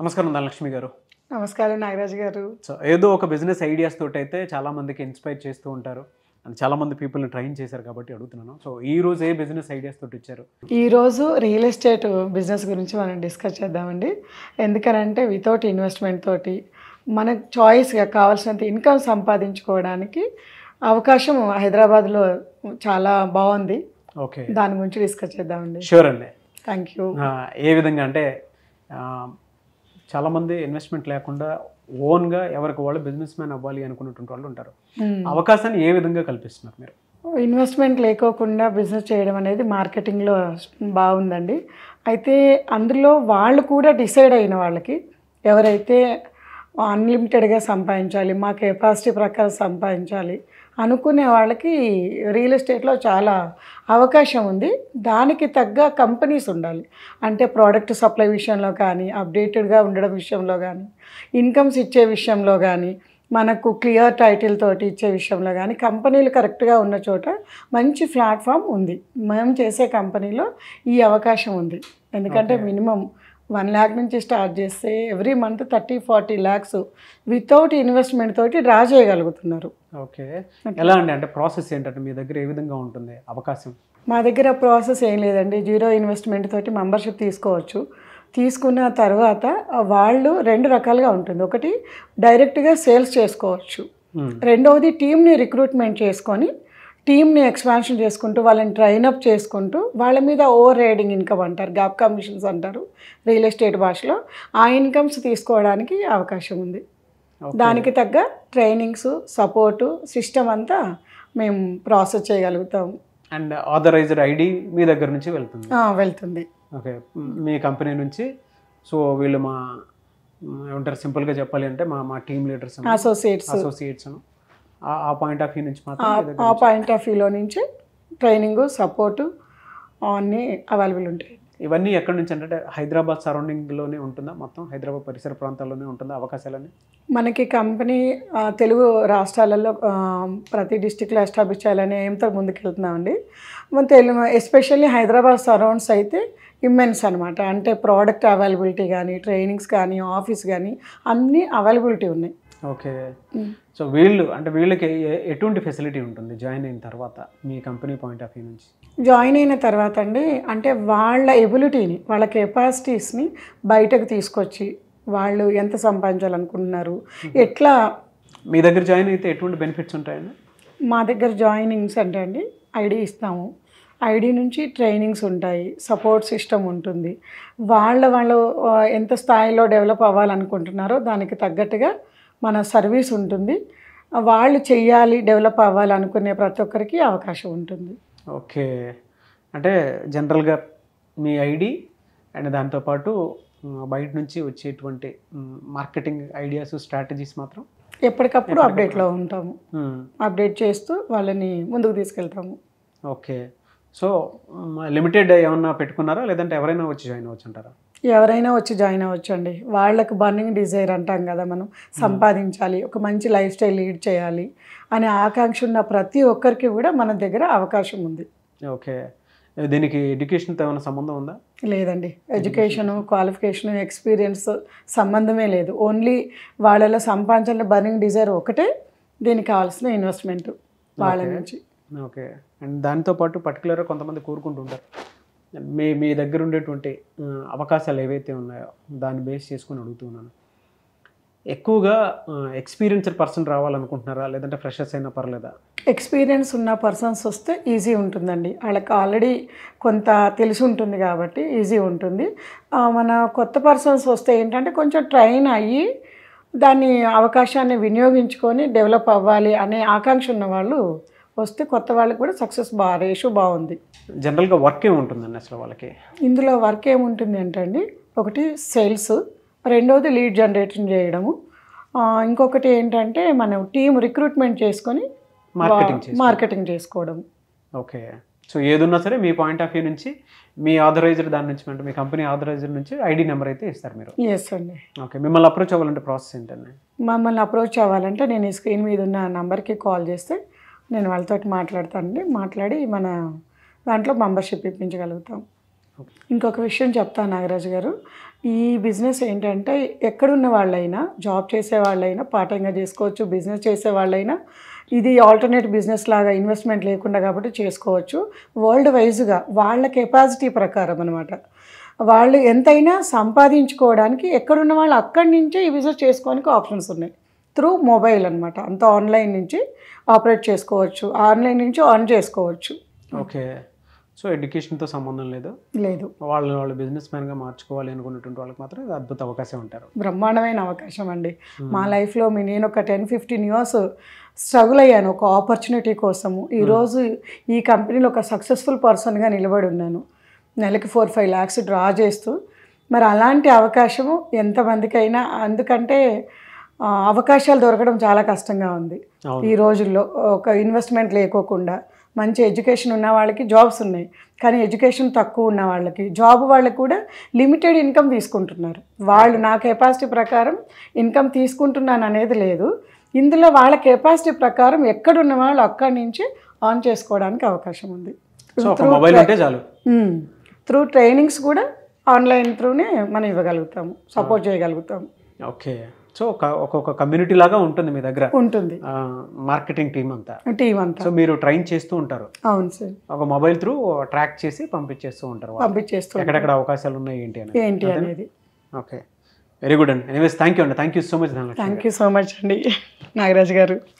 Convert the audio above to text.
నమస్కారం ధనలక్ష్మి గారు నమస్కారం నాగరాజ్ గారు సో ఏదో ఒక బిజినెస్ ఐడియాస్ తోటి అయితే చాలా మందికి ఇన్స్పైర్ చేస్తూ ఉంటారు అండ్ చాలా మంది పీపుల్ని ట్రైన్ చేశారు కాబట్టి అడుగుతున్నాను సో ఈ రోజు ఏ బిజినెస్ ఐడియాస్ తోటి ఇచ్చారు ఈ రోజు రియల్ ఎస్టేట్ బిజినెస్ గురించి మనం డిస్కస్ చేద్దామండి ఎందుకనంటే వితౌట్ ఇన్వెస్ట్మెంట్ తోటి మనకు చాయిస్గా కావాల్సినంత ఇన్కమ్ సంపాదించుకోవడానికి అవకాశం హైదరాబాద్లో చాలా బాగుంది ఓకే దాని గురించి డిస్కస్ చేద్దామండి షూర్ అండి థ్యాంక్ యూ ఏ విధంగా అంటే చాలామంది ఇన్వెస్ట్మెంట్ లేకుండా ఓన్గా ఎవరికి వాళ్ళు బిజినెస్ మ్యాన్ అవ్వాలి అనుకున్నటువంటి వాళ్ళు ఉంటారు hmm. అవకాశాన్ని ఏ విధంగా కల్పిస్తున్నారు మీరు ఇన్వెస్ట్మెంట్ లేకోకుండా బిజినెస్ చేయడం అనేది మార్కెటింగ్లో బాగుందండి అయితే అందులో వాళ్ళు కూడా డిసైడ్ అయిన వాళ్ళకి ఎవరైతే అన్లిమిటెడ్గా సంపాదించాలి మా కెపాసిటీ ప్రకారం సంపాదించాలి అనుకునే వాళ్ళకి రియల్ ఎస్టేట్లో చాలా అవకాశం ఉంది దానికి తగ్గ కంపెనీస్ ఉండాలి అంటే ప్రోడక్ట్ సప్లై విషయంలో కానీ అప్డేటెడ్గా ఉండడం విషయంలో కానీ ఇన్కమ్స్ ఇచ్చే విషయంలో కానీ మనకు క్లియర్ టైటిల్ తోటి ఇచ్చే విషయంలో కానీ కంపెనీలు కరెక్ట్గా ఉన్న చోట మంచి ప్లాట్ఫామ్ ఉంది మనం చేసే కంపెనీలో ఈ అవకాశం ఉంది ఎందుకంటే మినిమం వన్ ల్యాక్ నుంచి స్టార్ట్ చేస్తే every month thirty forty lakhs without investment తోటి డ్రా చేయగలుగుతున్నారు ఓకే ఎలా అండి అంటే ప్రాసెస్ ఏంటంటే మీ దగ్గర ఏ విధంగా ఉంటుంది అవకాశం మా దగ్గర ప్రాసెస్ ఏం లేదండి జీరో ఇన్వెస్ట్మెంట్ తోటి మెంబర్షిప్ తీసుకోవచ్చు తీసుకున్న తర్వాత వాళ్ళు రెండు రకాలుగా ఉంటుంది ఒకటి డైరెక్ట్గా సేల్స్ చేసుకోవచ్చు రెండవది టీమ్ని రిక్రూట్మెంట్ చేసుకొని టీమ్ని ఎక్స్పాన్షన్ చేసుకుంటూ వాళ్ళని ట్రైనప్ చేసుకుంటూ వాళ్ళ మీద ఓవర్ రైడింగ్ ఇన్కమ్ అంటారు గ్యాప్ కమిషన్స్ అంటారు రియల్ ఎస్టేట్ భాషలో ఆ ఇన్కమ్స్ తీసుకోవడానికి అవకాశం ఉంది దానికి తగ్గ ట్రైనింగ్స్ సపోర్టు సిస్టమ్ అంతా మేము ప్రాసెస్ చేయగలుగుతాం అండ్ ఆథరైజ్డ్ ఐడి మీ దగ్గర నుంచి వెళ్తుంది వెళ్తుంది ఓకే మీ కంపెనీ నుంచి సో వీళ్ళు మా ఏమంటారు సింపుల్గా చెప్పాలి అంటే మా మా టీమ్ లీడర్స్ అసోసియేట్స్ అసోసియేట్స్ ఆ పాయింట్ ఆఫ్ వ్యూ నుంచి మాత్రం ఆ పాయింట్ ఆఫ్ వ్యూలో నుంచి ట్రైనింగ్ సపోర్టు అన్నీ అవైలబుల్ ఉంటాయి ఇవన్నీ ఎక్కడి నుంచి అంటే హైదరాబాద్ సరౌండింగ్లోనే ఉంటుందా మొత్తం హైదరాబాద్ పరిసర ప్రాంతాల్లోనే ఉంటుందా అవకాశాలని మనకి కంపెనీ తెలుగు రాష్ట్రాలలో ప్రతి డిస్టిక్లో ఎస్టాబ్లిష్ చేయాలని ఏంతో ముందుకెళ్తున్నామండి మన తెలుగు ఎస్పెషల్లీ హైదరాబాద్ సరౌండ్స్ అయితే ఇమ్మెన్స్ అనమాట అంటే ప్రోడక్ట్ అవైలబిలిటీ కానీ ట్రైనింగ్స్ కానీ ఆఫీస్ కానీ అన్నీ అవైలబిలిటీ ఉన్నాయి ఓకే సో వీళ్ళు అంటే వీళ్ళకి ఎటువంటి ఫెసిలిటీ ఉంటుంది జాయిన్ అయిన తర్వాత మీ కంపెనీ పాయింట్ ఆఫ్ వ్యూ నుంచి జాయిన్ అయిన తర్వాత అండి అంటే వాళ్ళ ఎబిలిటీని వాళ్ళ కెపాసిటీస్ని బయటకు తీసుకొచ్చి వాళ్ళు ఎంత సంపాదించాలనుకుంటున్నారు ఎట్లా మీ దగ్గర జాయిన్ అయితే ఎటువంటి బెనిఫిట్స్ ఉంటాయండి మా దగ్గర జాయినింగ్స్ అంటే అండి ఐడి ఇస్తాము ఐడి నుంచి ట్రైనింగ్స్ ఉంటాయి సపోర్ట్ సిస్టమ్ ఉంటుంది వాళ్ళ వాళ్ళు ఎంత స్థాయిలో డెవలప్ అవ్వాలనుకుంటున్నారో దానికి తగ్గట్టుగా మన సర్వీస్ ఉంటుంది వాళ్ళు చేయాలి డెవలప్ అవ్వాలనుకునే ప్రతి ఒక్కరికి అవకాశం ఉంటుంది ఓకే అంటే జనరల్గా మీ ఐడి అండ్ దాంతోపాటు బయట నుంచి వచ్చేటువంటి మార్కెటింగ్ ఐడియాస్ స్ట్రాటజీస్ మాత్రం ఎప్పటికప్పుడు అప్డేట్లో ఉంటాము అప్డేట్ చేస్తూ వాళ్ళని ముందుకు తీసుకెళ్తాము ఓకే సో లిమిటెడ్ ఏమన్నా పెట్టుకున్నారా లేదంటే ఎవరైనా వచ్చి జాయిన్ అవ్వచ్చు అంటారా ఎవరైనా వచ్చి జాయిన్ అవ్వచ్చు అండి వాళ్ళకు బర్నింగ్ డిజైర్ అంటాం కదా మనం సంపాదించాలి ఒక మంచి లైఫ్ స్టైల్ లీడ్ చేయాలి అనే ఆకాంక్ష ఉన్న ప్రతి ఒక్కరికి కూడా మన దగ్గర అవకాశం ఉంది ఓకే దీనికి ఎడ్యుకేషన్తో ఏమైనా సంబంధం ఉందా లేదండి ఎడ్యుకేషను క్వాలిఫికేషను ఎక్స్పీరియన్స్ సంబంధమే లేదు ఓన్లీ వాళ్ళలో సంపాదించాలి బర్నింగ్ డిజైర్ ఒకటే దీనికి కావాల్సిన ఇన్వెస్ట్మెంట్ వాళ్ళ నుంచి ఓకే అండ్ దాంతోపాటు పర్టికులర్గా కొంతమంది కోరుకుంటుంటారు మీ మీ దగ్గర ఉండేటువంటి అవకాశాలు ఏవైతే ఉన్నాయో దాన్ని బేస్ చేసుకుని అడుగుతున్నాను ఎక్కువగా ఎక్స్పీరియన్స్డ్ పర్సన్ రావాలనుకుంటున్నారా లేదంటే ఫ్రెషర్స్ అయినా పర్లేదా ఎక్స్పీరియన్స్ ఉన్న పర్సన్స్ వస్తే ఈజీ ఉంటుందండి వాళ్ళకి ఆల్రెడీ కొంత తెలిసి ఉంటుంది కాబట్టి ఈజీ ఉంటుంది మన కొత్త పర్సన్స్ వస్తే ఏంటంటే కొంచెం ట్రైన్ అయ్యి దాన్ని అవకాశాన్ని వినియోగించుకొని డెవలప్ అవ్వాలి అనే ఆకాంక్ష ఉన్నవాళ్ళు వస్తే కొత్త వాళ్ళకి కూడా సక్సెస్ బాగా రేషో బాగుంది జనరల్గా వర్క్ ఏముంటుందండి అసలు వాళ్ళకి ఇందులో వర్క్ ఏముంటుంది ఏంటండి ఒకటి సేల్స్ రెండవది లీడ్ జనరేషన్ చేయడము ఇంకొకటి ఏంటంటే మనం టీం రిక్రూట్మెంట్ చేసుకొని మార్కెటింగ్ మార్కెటింగ్ చేసుకోవడం ఓకే సో ఏదున్నా సరే మీ పాయింట్ ఆఫ్ వ్యూ నుంచి మీ ఆథరైజర్ దాని నుంచి అంటే మీ కంపెనీ ఆథరైజర్ నుంచి ఐడి నెంబర్ అయితే ఇస్తారు మీరు ఎస్ అండి ఓకే మిమ్మల్ని అప్రోచ్ అవ్వాలంటే ప్రాసెస్ ఏంటండి మమ్మల్ని అప్రోచ్ అవ్వాలంటే నేను ఈ స్క్రీన్ మీద ఉన్న నెంబర్కి కాల్ చేస్తే నేను వాళ్ళతో మాట్లాడతానండి మాట్లాడి మన దాంట్లో మెంబర్షిప్ ఇప్పించగలుగుతాం ఇంకొక విషయం చెప్తాను నాగరాజు గారు ఈ బిజినెస్ ఏంటంటే ఎక్కడున్న వాళ్ళైనా జాబ్ చేసే వాళ్ళైనా పాఠంగా చేసుకోవచ్చు బిజినెస్ చేసే వాళ్ళైనా ఇది ఆల్టర్నేట్ బిజినెస్ లాగా ఇన్వెస్ట్మెంట్ లేకుండా కాబట్టి చేసుకోవచ్చు వరల్డ్ వైజ్గా వాళ్ళ కెపాసిటీ ప్రకారం అనమాట వాళ్ళు ఎంతైనా సంపాదించుకోవడానికి ఎక్కడున్న వాళ్ళు అక్కడి నుంచే ఈ బిజినెస్ చేసుకోవడానికి ఆప్షన్స్ ఉన్నాయి త్రూ మొబైల్ అనమాట అంత ఆన్లైన్ నుంచి ఆపరేట్ చేసుకోవచ్చు ఆన్లైన్ నుంచి ఆన్ చేసుకోవచ్చు ఓకే సో ఎడ్యుకేషన్తో సంబంధం లేదు లేదు వాళ్ళు వాళ్ళు బిజినెస్ మ్యాన్గా మార్చుకోవాలి అనుకున్నటువంటి వాళ్ళకి మాత్రం ఇది అద్భుత అవకాశం ఉంటారు బ్రహ్మాండమైన అవకాశం అండి మా లైఫ్లో మీ నేను ఒక టెన్ ఫిఫ్టీన్ ఇయర్స్ స్ట్రగుల్ అయ్యాను ఒక ఆపర్చునిటీ కోసము ఈరోజు ఈ కంపెనీలో ఒక సక్సెస్ఫుల్ పర్సన్గా నిలబడి ఉన్నాను నెలకి ఫోర్ ఫైవ్ ల్యాక్స్ డ్రా చేస్తూ మరి అలాంటి అవకాశము ఎంతమందికైనా ఎందుకంటే అవకాశాలు దొరకడం చాలా కష్టంగా ఉంది ఈ రోజుల్లో ఒక ఇన్వెస్ట్మెంట్ లేకోకుండా మంచి ఎడ్యుకేషన్ ఉన్న వాళ్ళకి జాబ్స్ ఉన్నాయి కానీ ఎడ్యుకేషన్ తక్కువ ఉన్న వాళ్ళకి జాబ్ వాళ్ళకి కూడా లిమిటెడ్ ఇన్కమ్ తీసుకుంటున్నారు వాళ్ళు నా కెపాసిటీ ప్రకారం ఇన్కమ్ తీసుకుంటున్నాను అనేది లేదు ఇందులో వాళ్ళ కెపాసిటీ ప్రకారం ఎక్కడున్న వాళ్ళు అక్కడి నుంచి ఆన్ చేసుకోవడానికి అవకాశం ఉంది త్రూ ట్రైనింగ్స్ కూడా ఆన్లైన్ త్రూనే మనం ఇవ్వగలుగుతాము సపోర్ట్ చేయగలుగుతాము ఓకే సో ఒక్కొక్క కమ్యూనిటీ లాగా ఉంటుంది మీ దగ్గర ఉంటుంది మార్కెటింగ్ టీం అంతా టీమ్ అంతా సో మీరు ట్రైన్ చేస్తూ ఉంటారు అవును సార్ ఒక మొబైల్ త్రూ ట్రాక్ చేసి పంపించేస్తూ ఉంటారు పంపించేస్తూ ఎక్కడెక్కడ అవకాశాలు ఉన్నాయి ఏంటి అని ఏంటి అనేది ఓకే వెరీ గుడ్ అండి ఎనీవేస్ థ్యాంక్ యూ అండి thank you so much thank you so much అండి నాగరాజ్ గారు